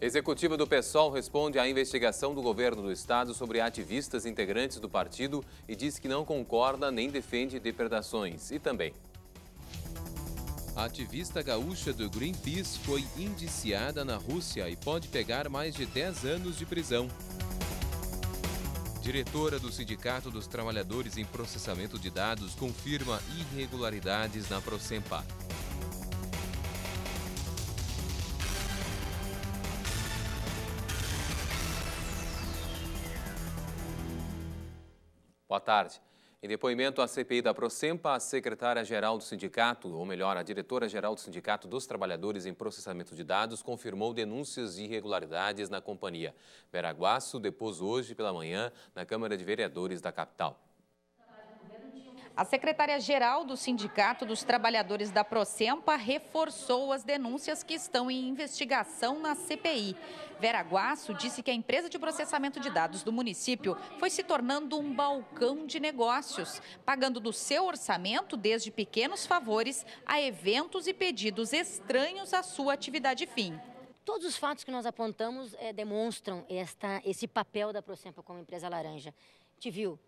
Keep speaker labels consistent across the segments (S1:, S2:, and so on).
S1: Executiva do PSOL responde à investigação do governo do estado sobre ativistas integrantes do partido e diz que não concorda nem defende depredações. E também. A ativista gaúcha do Greenpeace foi indiciada na Rússia e pode pegar mais de 10 anos de prisão. Diretora do Sindicato dos Trabalhadores em Processamento de Dados confirma irregularidades na Procempa. Boa tarde. Em depoimento à CPI da Procempa, a secretária-geral do sindicato, ou melhor, a diretora-geral do Sindicato dos Trabalhadores em Processamento de Dados, confirmou denúncias de irregularidades na companhia. Veraguaço depôs hoje pela manhã na Câmara de Vereadores da capital.
S2: A secretária-geral do Sindicato dos Trabalhadores da Procempa reforçou as denúncias que estão em investigação na CPI. Vera Guaço disse que a empresa de processamento de dados do município foi se tornando um balcão de negócios, pagando do seu orçamento, desde pequenos favores, a eventos e pedidos estranhos à sua atividade fim. Todos os fatos que nós apontamos é, demonstram esta, esse papel da Procempa como empresa laranja. Te viu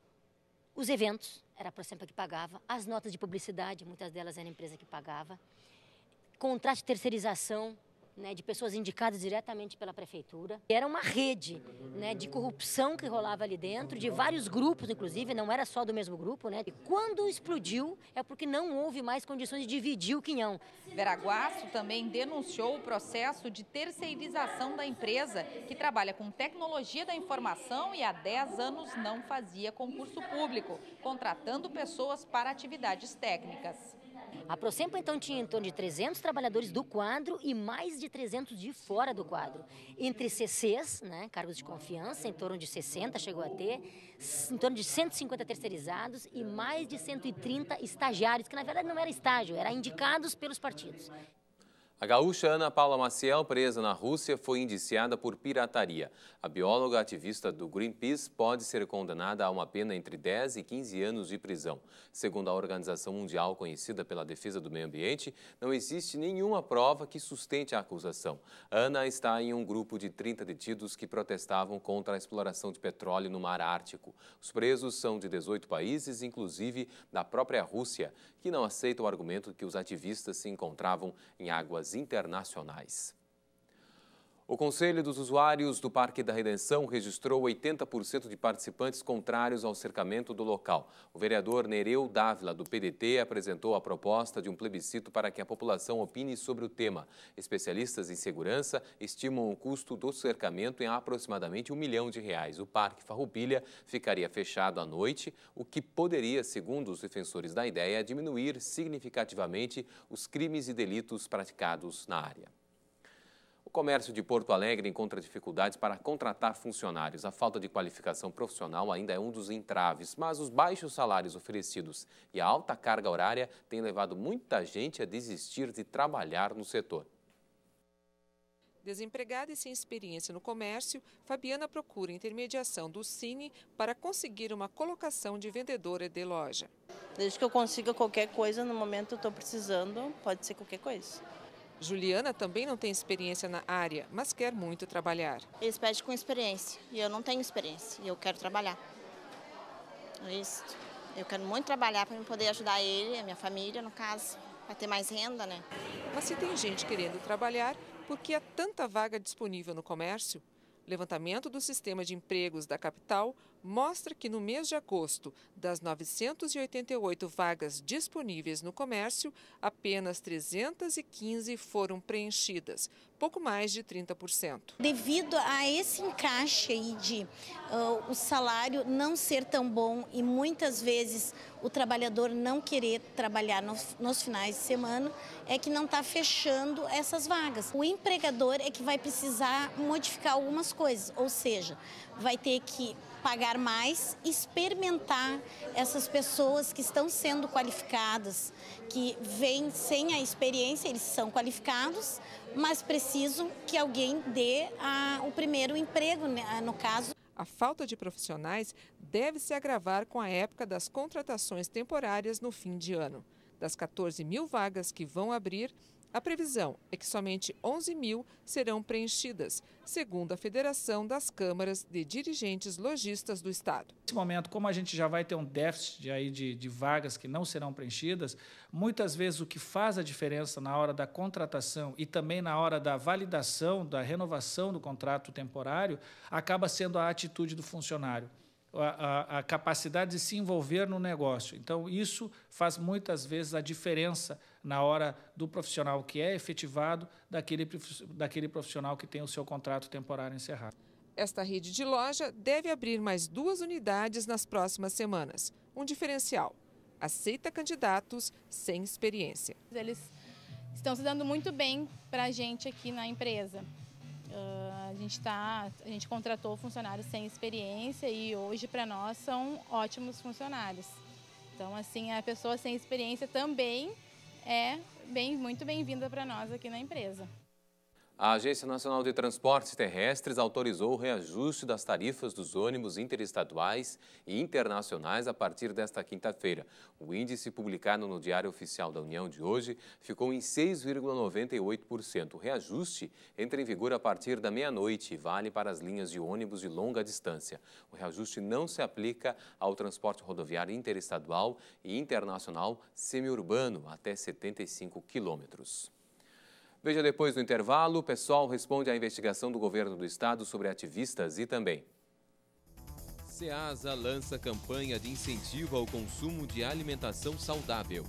S2: os eventos, era a ProSempa que pagava, as notas de publicidade, muitas delas era a empresa que pagava, contrato de terceirização, né, de pessoas indicadas diretamente pela prefeitura. Era uma rede né, de corrupção que rolava ali dentro, de vários grupos, inclusive, não era só do mesmo grupo. Né? E quando explodiu, é porque não houve mais condições de dividir o quinhão. Veraguaço também denunciou o processo de terceirização da empresa, que trabalha com tecnologia da informação e há 10 anos não fazia concurso público, contratando pessoas para atividades técnicas. A Procempo então tinha em torno de 300 trabalhadores do quadro e mais de 300 de fora do quadro. Entre CCs, né, cargos de confiança, em torno de 60 chegou a ter, em torno de 150 terceirizados e mais de 130 estagiários, que na verdade não era estágio, eram indicados pelos partidos.
S1: A gaúcha Ana Paula Maciel, presa na Rússia, foi indiciada por pirataria. A bióloga ativista do Greenpeace pode ser condenada a uma pena entre 10 e 15 anos de prisão. Segundo a organização mundial conhecida pela defesa do meio ambiente, não existe nenhuma prova que sustente a acusação. Ana está em um grupo de 30 detidos que protestavam contra a exploração de petróleo no mar Ártico. Os presos são de 18 países, inclusive da própria Rússia, que não aceita o argumento que os ativistas se encontravam em águas internacionais. O Conselho dos Usuários do Parque da Redenção registrou 80% de participantes contrários ao cercamento do local. O vereador Nereu Dávila, do PDT, apresentou a proposta de um plebiscito para que a população opine sobre o tema. Especialistas em segurança estimam o custo do cercamento em aproximadamente um milhão de reais. O Parque Farroupilha ficaria fechado à noite, o que poderia, segundo os defensores da ideia, diminuir significativamente os crimes e delitos praticados na área. Comércio de Porto Alegre encontra dificuldades para contratar funcionários. A falta de qualificação profissional ainda é um dos entraves, mas os baixos salários oferecidos e a alta carga horária têm levado muita gente a desistir de trabalhar no setor.
S3: Desempregada e sem experiência no comércio, Fabiana procura intermediação do Cine para conseguir uma colocação de vendedora de loja. Desde que eu consiga qualquer coisa, no momento eu estou precisando, pode ser qualquer coisa. Juliana também não tem experiência na área, mas quer muito trabalhar. Eles pedem com experiência e eu não tenho experiência e eu quero trabalhar. É isso. Eu quero muito trabalhar para poder ajudar ele, a minha família, no caso, para ter mais renda, né? Mas se tem gente querendo trabalhar, por que há tanta vaga disponível no comércio? levantamento do sistema de empregos da capital mostra que no mês de agosto, das 988 vagas disponíveis no comércio, apenas 315 foram preenchidas, pouco mais de 30%.
S2: Devido a esse encaixe aí de uh, o salário não ser tão bom e muitas vezes o trabalhador não querer trabalhar nos finais de semana, é que não está fechando essas vagas. O empregador é que vai precisar modificar algumas coisas, ou seja, vai ter que pagar mais, experimentar essas pessoas que estão sendo qualificadas, que vêm sem a experiência, eles são qualificados, mas preciso que alguém
S3: dê a, ah, o primeiro emprego, né, ah, no caso. A falta de profissionais deve se agravar com a época das contratações temporárias no fim de ano. Das 14 mil vagas que vão abrir, a previsão é que somente 11 mil serão preenchidas, segundo a Federação das Câmaras de Dirigentes Logistas do Estado.
S4: Nesse momento, como a gente já vai ter um déficit de, aí de, de vagas que não serão preenchidas, muitas vezes o que faz a diferença na hora da contratação e também na hora da validação, da renovação do contrato temporário, acaba sendo a atitude do funcionário a, a, capacidade de se envolver no negócio. Então, isso faz muitas vezes a diferença na hora do profissional que é efetivado daquele, daquele profissional que tem o seu contrato temporário encerrado.
S3: Esta rede de loja deve abrir mais duas unidades nas próximas semanas. Um diferencial: aceita candidatos sem experiência.
S2: Eles estão se dando muito bem para a gente aqui na empresa gente tá, a gente contratou funcionários sem experiência e hoje para nós são ótimos funcionários. Então, assim, a pessoa sem experiência também é bem, muito bem-vinda para nós aqui na empresa.
S1: A Agência Nacional de Transportes Terrestres autorizou o reajuste das tarifas dos ônibus interestaduais e internacionais a partir desta quinta-feira. O índice publicado no Diário Oficial da União de hoje ficou em 6,98%. O reajuste entra em vigor a partir da meia-noite e vale para as linhas de ônibus de longa distância. O reajuste não se aplica ao transporte rodoviário interestadual e internacional semiurbano até 75 quilômetros. Veja depois do intervalo, o pessoal responde à investigação do governo do estado sobre ativistas e também. SEASA lança campanha de incentivo ao consumo de alimentação saudável.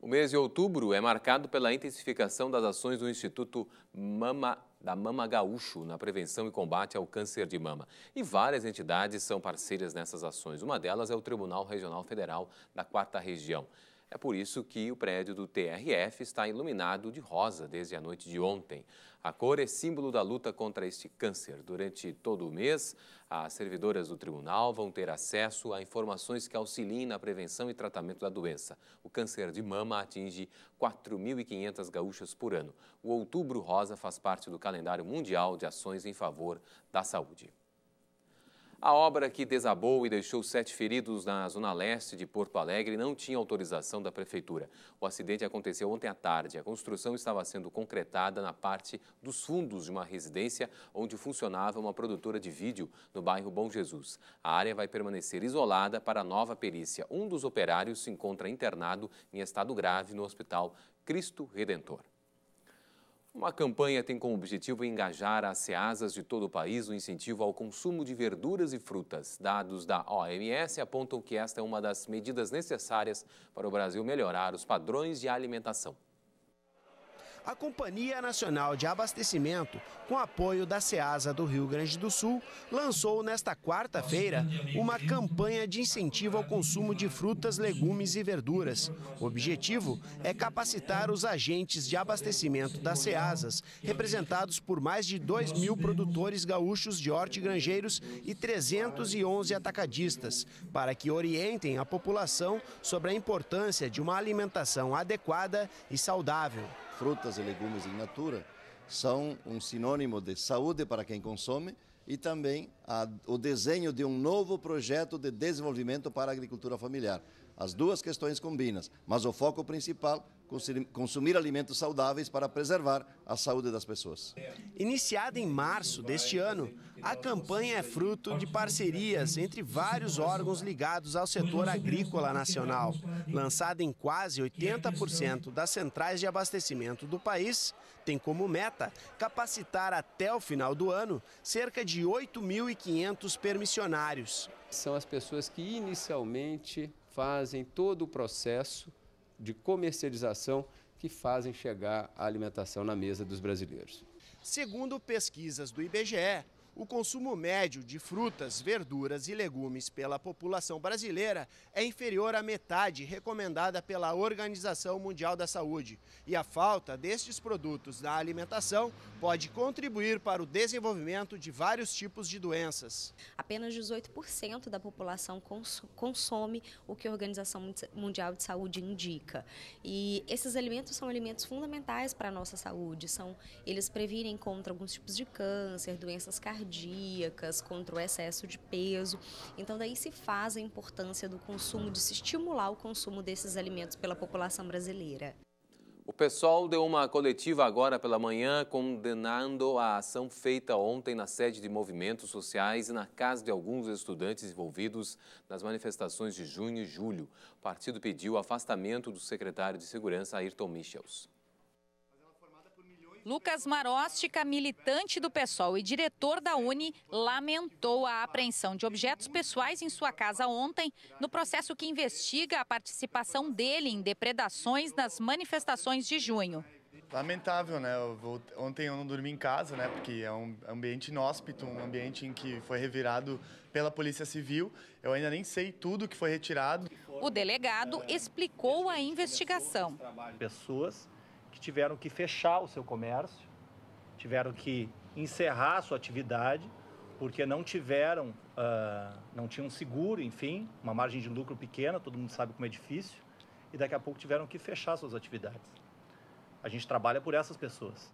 S1: O mês de outubro é marcado pela intensificação das ações do Instituto Mama da Mama Gaúcho na prevenção e combate ao câncer de mama. E várias entidades são parceiras nessas ações. Uma delas é o Tribunal Regional Federal da Quarta Região. É por isso que o prédio do TRF está iluminado de rosa desde a noite de ontem. A cor é símbolo da luta contra este câncer. Durante todo o mês, as servidoras do tribunal vão ter acesso a informações que auxiliem na prevenção e tratamento da doença. O câncer de mama atinge 4.500 gaúchas por ano. O Outubro Rosa faz parte do calendário mundial de ações em favor da saúde. A obra que desabou e deixou sete feridos na zona leste de Porto Alegre não tinha autorização da prefeitura. O acidente aconteceu ontem à tarde. A construção estava sendo concretada na parte dos fundos de uma residência onde funcionava uma produtora de vídeo no bairro Bom Jesus. A área vai permanecer isolada para nova perícia. Um dos operários se encontra internado em estado grave no hospital Cristo Redentor. Uma campanha tem como objetivo engajar as ceasas de todo o país no incentivo ao consumo de verduras e frutas. Dados da OMS apontam que esta é uma das medidas necessárias para o Brasil melhorar os padrões de alimentação
S4: a Companhia Nacional de Abastecimento, com apoio da SEASA do Rio Grande do Sul, lançou nesta quarta-feira uma campanha de incentivo ao consumo de frutas, legumes e verduras. O objetivo é capacitar os agentes de abastecimento das SEASAs, representados por mais de 2 mil produtores gaúchos de hortigranjeiros e 311 atacadistas, para que orientem a população sobre a importância de uma alimentação adequada e saudável frutas e legumes em natura, são um sinônimo de saúde para quem consome e também a, o desenho de um novo projeto de desenvolvimento para a agricultura familiar. As duas questões combinam, mas o foco principal consumir alimentos saudáveis para preservar a saúde das pessoas. Iniciada em março deste ano, a campanha é fruto de parcerias entre vários órgãos ligados ao setor agrícola nacional. Lançada em quase 80% das centrais de abastecimento do país, tem como meta capacitar até o final do ano cerca de 8.500 permissionários. São as pessoas
S1: que inicialmente fazem todo o processo de comercialização que fazem chegar a alimentação na mesa dos brasileiros.
S4: Segundo pesquisas do IBGE, o consumo médio de frutas, verduras e legumes pela população brasileira é inferior à metade recomendada pela Organização Mundial da Saúde. E a falta destes produtos na alimentação pode contribuir para o desenvolvimento de vários tipos de doenças. Apenas 18% da população
S2: consome o que a Organização Mundial de Saúde indica. E esses alimentos são alimentos fundamentais para a nossa saúde, são eles previnem contra alguns tipos de câncer, doenças cardíacas, cardíacas, contra o excesso de peso. Então daí se faz a importância do consumo, de se estimular o consumo desses alimentos pela população brasileira.
S1: O pessoal deu uma coletiva agora pela manhã condenando a ação feita ontem na sede de movimentos sociais e na casa de alguns estudantes envolvidos nas manifestações de junho e julho. O partido pediu o afastamento do secretário de Segurança, Ayrton Michels.
S2: Lucas Marostica, militante do PSOL e diretor da Uni, lamentou a apreensão de objetos pessoais em sua casa ontem, no processo que investiga a participação dele em depredações nas manifestações de junho.
S4: Lamentável, né? Eu vou... Ontem eu não dormi em casa, né? Porque é um ambiente inóspito, um ambiente em que foi revirado pela Polícia Civil. Eu ainda nem sei tudo que foi retirado.
S2: O delegado explicou a investigação.
S4: Pessoas tiveram que fechar o seu comércio, tiveram que encerrar a sua atividade, porque não tiveram, uh, não tinham seguro, enfim, uma margem de lucro pequena, todo mundo sabe como é difícil, e daqui a pouco tiveram que fechar suas atividades. A gente trabalha por essas pessoas.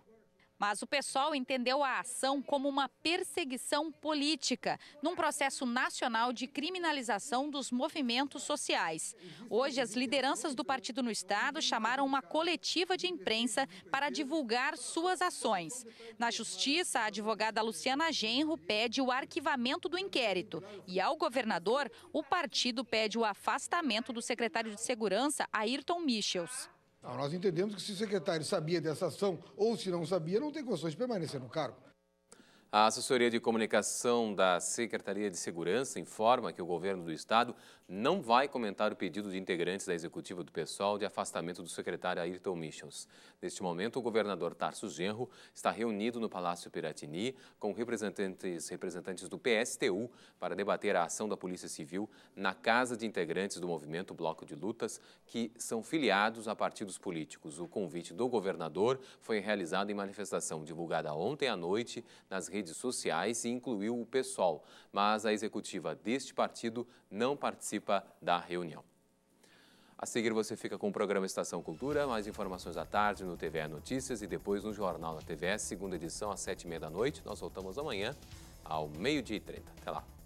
S2: Mas o pessoal entendeu a ação como uma perseguição política, num processo nacional de criminalização dos movimentos sociais. Hoje, as lideranças do partido no estado chamaram uma coletiva de imprensa para divulgar suas ações. Na justiça, a advogada Luciana Genro pede o arquivamento do inquérito e ao governador, o partido pede o afastamento do secretário de Segurança, Ayrton Michels.
S4: Não, nós entendemos que se o secretário sabia dessa ação ou se não sabia, não tem condições de permanecer no cargo.
S1: A assessoria de comunicação da Secretaria de Segurança informa que o governo do estado não vai comentar o pedido de integrantes da executiva do pessoal de afastamento do secretário Ayrton Michels. Neste momento, o governador Tarso Genro está reunido no Palácio Piratini com representantes, representantes do PSTU para debater a ação da Polícia Civil na casa de integrantes do movimento Bloco de Lutas, que são filiados a partidos políticos. O convite do governador foi realizado em manifestação divulgada ontem à noite nas redes redes sociais e incluiu o PSOL, mas a executiva deste partido não participa da reunião. A seguir você fica com o programa Estação Cultura, mais informações à tarde no TVE Notícias e depois no Jornal da TVE, segunda edição, às sete e meia da noite. Nós voltamos amanhã ao meio-dia e trinta. Até lá!